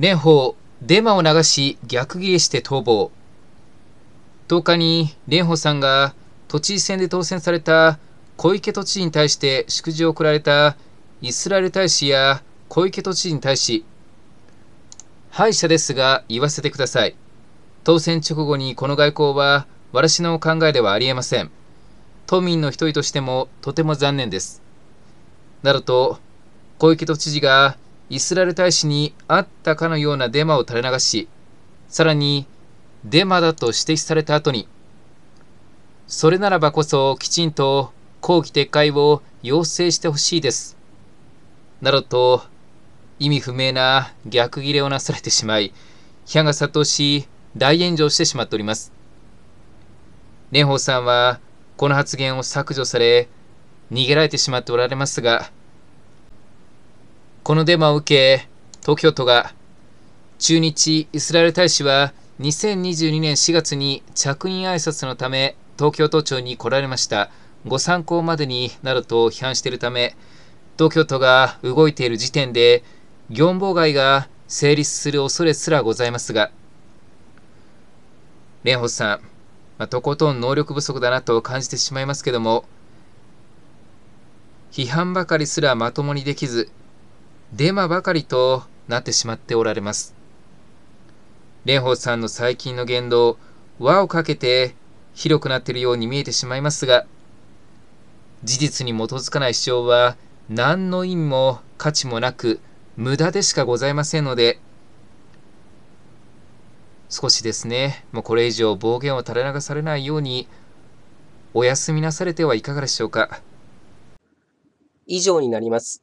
蓮舫、デマを流し逆ギレして逃亡。10日に蓮舫さんが都知事選で当選された小池都知事に対して祝辞を送られたイスラエル大使や小池都知事に対し、敗者ですが言わせてください。当選直後にこの外交は私の考えではありえません。都民の一人としてもとても残念です。などと、小池都知事がイスラエル大使にあったかのようなデマを垂れ流し、さらにデマだと指摘された後に、それならばこそきちんと後期撤回を要請してほしいです。などと意味不明な逆ギレをなされてしまい、批判が殺到し、大炎上してしまっております。蓮舫さんはこの発言を削除され、逃げられてしまっておられますが、このデマを受け、東京都が、駐日イスラエル大使は2022年4月に着任挨拶のため東京都庁に来られました。ご参考までになると批判しているため、東京都が動いている時点で、業務妨害が成立する恐れすらございますが、蓮舫さん、まあ、とことん能力不足だなと感じてしまいますけども、批判ばかりすらまともにできず、デマばかりとなってしまっておられます。蓮舫さんの最近の言動、輪をかけて広くなっているように見えてしまいますが、事実に基づかない主張は何の意味も価値もなく無駄でしかございませんので、少しですね、もうこれ以上暴言を垂れ流されないようにお休みなされてはいかがでしょうか。以上になります。